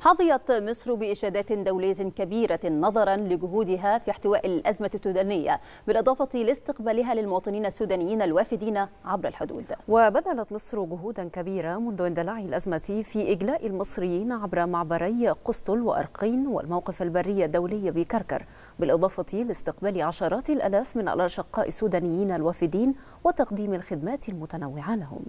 حظيت مصر بإشادات دولية كبيرة نظرا لجهودها في احتواء الأزمة السودانية بالإضافة لاستقبالها للمواطنين السودانيين الوافدين عبر الحدود وبذلت مصر جهودا كبيرة منذ اندلاع الأزمة في إجلاء المصريين عبر معبري قسطل وأرقين والموقف البري الدولي بكركر بالإضافة لاستقبال عشرات الألاف من الأشقاء السودانيين الوافدين وتقديم الخدمات المتنوعة لهم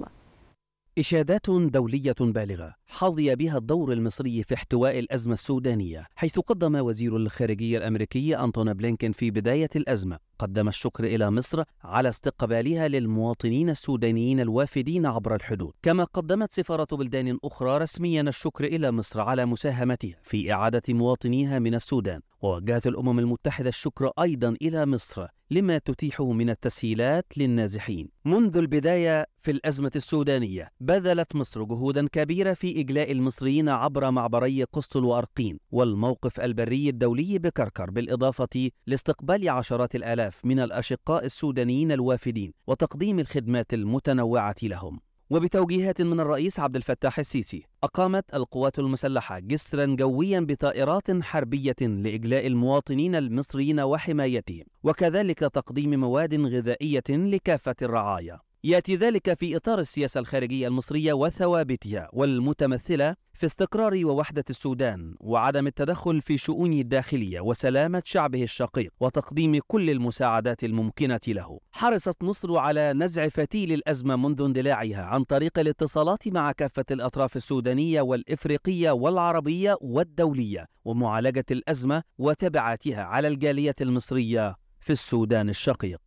إشادات دولية بالغة حظي بها الدور المصري في احتواء الأزمة السودانية حيث قدم وزير الخارجية الأمريكي أنتون بلينكين في بداية الأزمة قدم الشكر إلى مصر على استقبالها للمواطنين السودانيين الوافدين عبر الحدود كما قدمت سفارة بلدان أخرى رسميا الشكر إلى مصر على مساهمتها في إعادة مواطنيها من السودان ووجهت الأمم المتحدة الشكر أيضا إلى مصر لما تتيحه من التسهيلات للنازحين. منذ البداية في الأزمة السودانية بذلت مصر جهودا كبيرة في إجلاء المصريين عبر معبري قسطل وأرقين والموقف البري الدولي بكركر بالإضافة لاستقبال عشرات الآلاف من الأشقاء السودانيين الوافدين وتقديم الخدمات المتنوعة لهم وبتوجيهات من الرئيس عبد الفتاح السيسي أقامت القوات المسلحة جسرا جويا بطائرات حربية لإجلاء المواطنين المصريين وحمايتهم وكذلك تقديم مواد غذائية لكافة الرعايا يأتي ذلك في إطار السياسة الخارجية المصرية وثوابتها والمتمثلة في استقرار ووحدة السودان وعدم التدخل في شؤون الداخلية وسلامة شعبه الشقيق وتقديم كل المساعدات الممكنة له. حرصت مصر على نزع فتيل الأزمة منذ اندلاعها عن طريق الاتصالات مع كافة الأطراف السودانية والإفريقية والعربية والدولية ومعالجة الأزمة وتبعاتها على الجالية المصرية في السودان الشقيق.